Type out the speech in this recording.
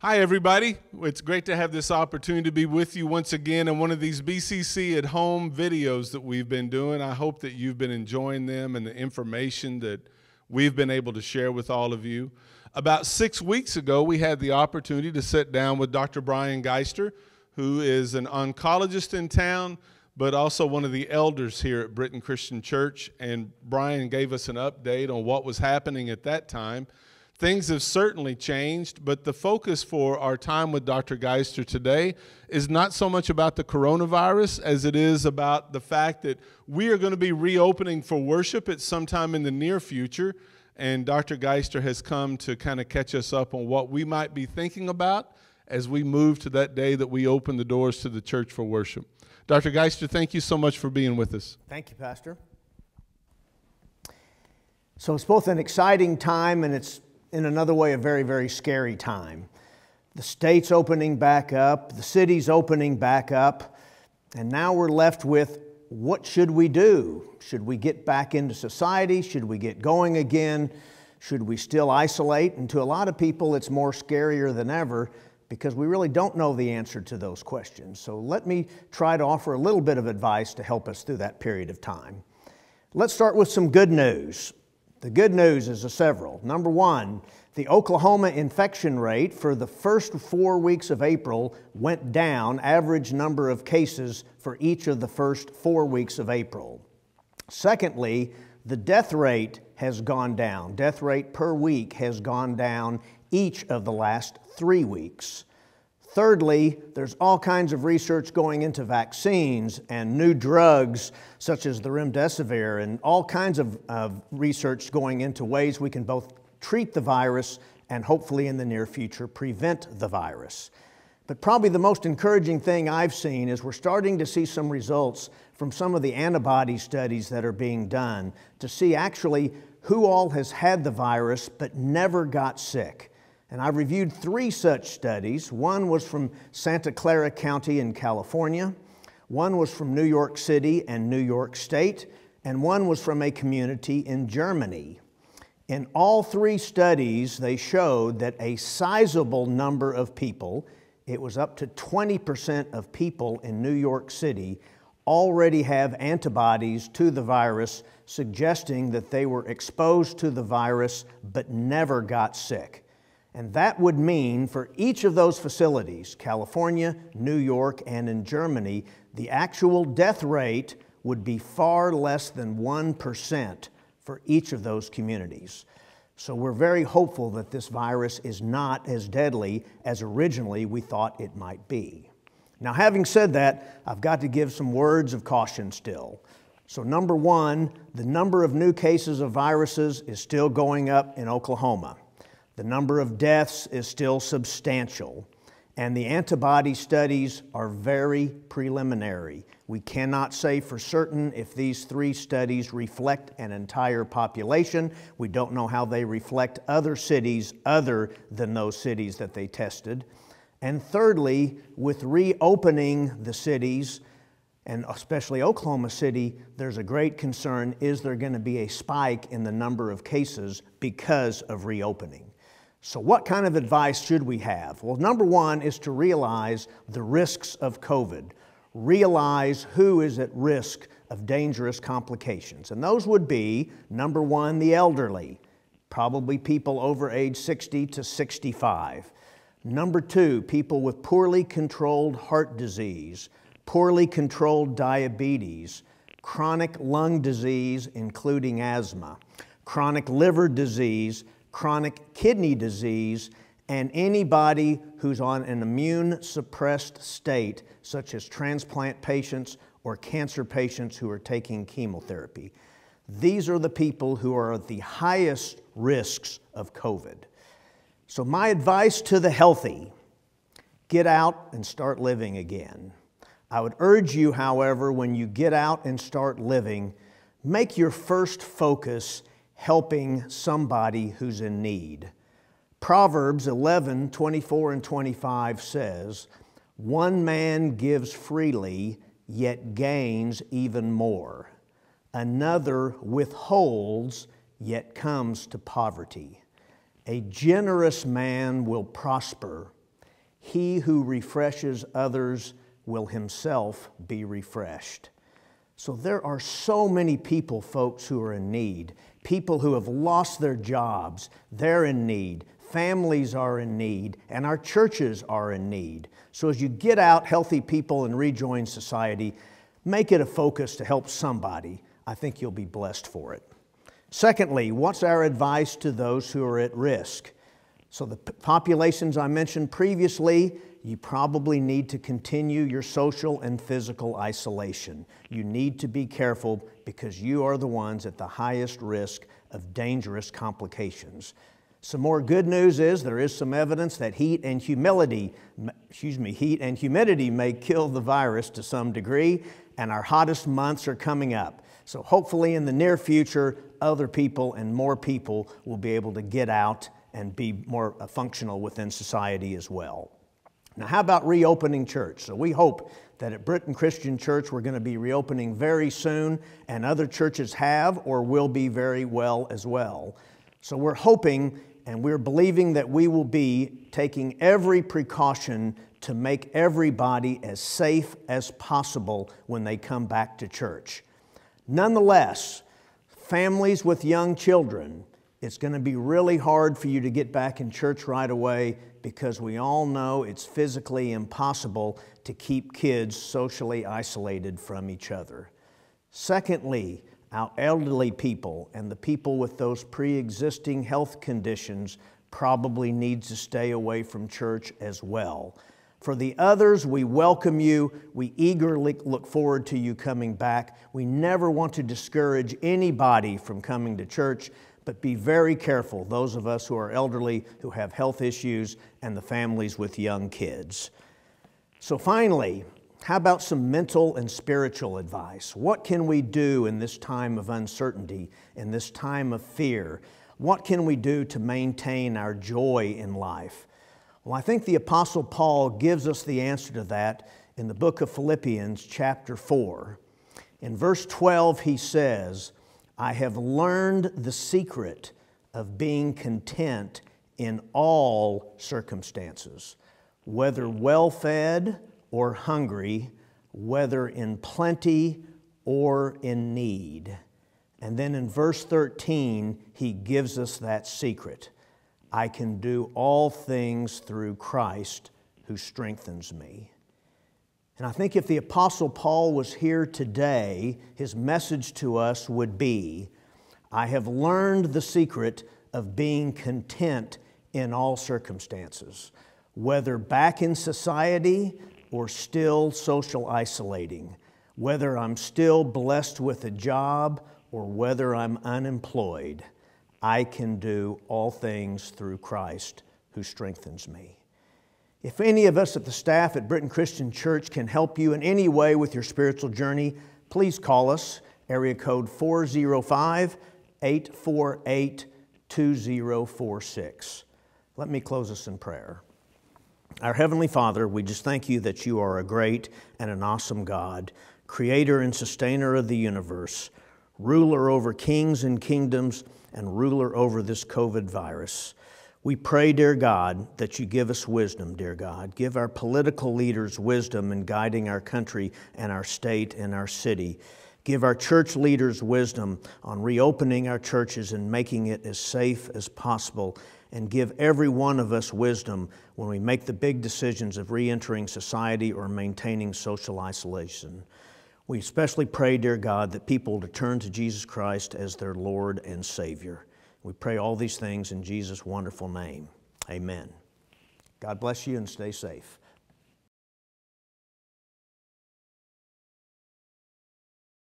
Hi, everybody. It's great to have this opportunity to be with you once again in one of these BCC at home videos that we've been doing. I hope that you've been enjoying them and the information that we've been able to share with all of you. About six weeks ago, we had the opportunity to sit down with Dr. Brian Geister, who is an oncologist in town, but also one of the elders here at Britain Christian Church. And Brian gave us an update on what was happening at that time Things have certainly changed, but the focus for our time with Dr. Geister today is not so much about the coronavirus as it is about the fact that we are going to be reopening for worship at some time in the near future. And Dr. Geister has come to kind of catch us up on what we might be thinking about as we move to that day that we open the doors to the church for worship. Dr. Geister, thank you so much for being with us. Thank you, Pastor. So it's both an exciting time and it's in another way, a very, very scary time. The state's opening back up, the city's opening back up, and now we're left with what should we do? Should we get back into society? Should we get going again? Should we still isolate? And to a lot of people, it's more scarier than ever because we really don't know the answer to those questions. So let me try to offer a little bit of advice to help us through that period of time. Let's start with some good news. The good news is a several. Number one, the Oklahoma infection rate for the first four weeks of April went down, average number of cases for each of the first four weeks of April. Secondly, the death rate has gone down. Death rate per week has gone down each of the last three weeks. Thirdly, there's all kinds of research going into vaccines and new drugs such as the remdesivir and all kinds of, of research going into ways we can both treat the virus and hopefully in the near future prevent the virus. But probably the most encouraging thing I've seen is we're starting to see some results from some of the antibody studies that are being done to see actually who all has had the virus but never got sick. And I reviewed three such studies. One was from Santa Clara County in California, one was from New York City and New York State, and one was from a community in Germany. In all three studies, they showed that a sizable number of people, it was up to 20% of people in New York City, already have antibodies to the virus, suggesting that they were exposed to the virus but never got sick. And that would mean for each of those facilities, California, New York, and in Germany, the actual death rate would be far less than 1% for each of those communities. So we're very hopeful that this virus is not as deadly as originally we thought it might be. Now, having said that, I've got to give some words of caution still. So, number one, the number of new cases of viruses is still going up in Oklahoma. The number of deaths is still substantial, and the antibody studies are very preliminary. We cannot say for certain if these three studies reflect an entire population. We don't know how they reflect other cities other than those cities that they tested. And thirdly, with reopening the cities, and especially Oklahoma City, there's a great concern is there going to be a spike in the number of cases because of reopening? So, what kind of advice should we have? Well, number one is to realize the risks of COVID. Realize who is at risk of dangerous complications. And those would be number one, the elderly, probably people over age 60 to 65. Number two, people with poorly controlled heart disease, poorly controlled diabetes, chronic lung disease, including asthma, chronic liver disease, chronic kidney disease, and anybody who's on an immune suppressed state, such as transplant patients or cancer patients who are taking chemotherapy. These are the people who are at the highest risks of COVID. So, my advice to the healthy get out and start living again. I would urge you, however, when you get out and start living, make your first focus helping somebody who's in need. Proverbs 11, 24 and 25 says, One man gives freely, yet gains even more. Another withholds, yet comes to poverty. A generous man will prosper. He who refreshes others will himself be refreshed. So there are so many people, folks, who are in need people who have lost their jobs, they're in need. Families are in need, and our churches are in need. So, as you get out healthy people and rejoin society, make it a focus to help somebody. I think you'll be blessed for it. Secondly, what's our advice to those who are at risk? So, the populations I mentioned previously you probably need to continue your social and physical isolation. You need to be careful because you are the ones at the highest risk of dangerous complications. Some more good news is there is some evidence that heat and humidity, excuse me, heat and humidity may kill the virus to some degree, and our hottest months are coming up. So hopefully in the near future, other people and more people will be able to get out and be more uh, functional within society as well. Now, how about reopening church? So, we hope that at Britain Christian Church, we're going to be reopening very soon, and other churches have or will be very well as well. So, we're hoping and we're believing that we will be taking every precaution to make everybody as safe as possible when they come back to church. Nonetheless, families with young children, it's going to be really hard for you to get back in church right away because we all know it's physically impossible to keep kids socially isolated from each other. Secondly, our elderly people and the people with those pre-existing health conditions probably need to stay away from church as well. For the others, we welcome you. We eagerly look forward to you coming back. We never want to discourage anybody from coming to church, but be very careful, those of us who are elderly, who have health issues, and the families with young kids. So, finally, how about some mental and spiritual advice? What can we do in this time of uncertainty, in this time of fear? What can we do to maintain our joy in life? Well, I think the Apostle Paul gives us the answer to that in the book of Philippians, chapter 4. In verse 12, he says, I have learned the secret of being content in all circumstances, whether well fed or hungry, whether in plenty or in need. And then in verse 13, he gives us that secret I can do all things through Christ who strengthens me. And I think if the Apostle Paul was here today, his message to us would be I have learned the secret of being content in all circumstances, whether back in society or still social isolating, whether I'm still blessed with a job or whether I'm unemployed. I can do all things through Christ who strengthens me. If any of us at the staff at Britain Christian Church can help you in any way with your spiritual journey, please call us, area code 405 848 2046. Let me close us in prayer. Our Heavenly Father, we just thank you that you are a great and an awesome God, creator and sustainer of the universe, ruler over kings and kingdoms, and ruler over this COVID virus. We pray, dear God, that you give us wisdom, dear God. Give our political leaders wisdom in guiding our country and our state and our city. Give our church leaders wisdom on reopening our churches and making it as safe as possible. And give every one of us wisdom when we make the big decisions of reentering society or maintaining social isolation. We especially pray, dear God, that people will turn to Jesus Christ as their Lord and Savior. We pray all these things in Jesus' wonderful name. Amen. God bless you and stay safe.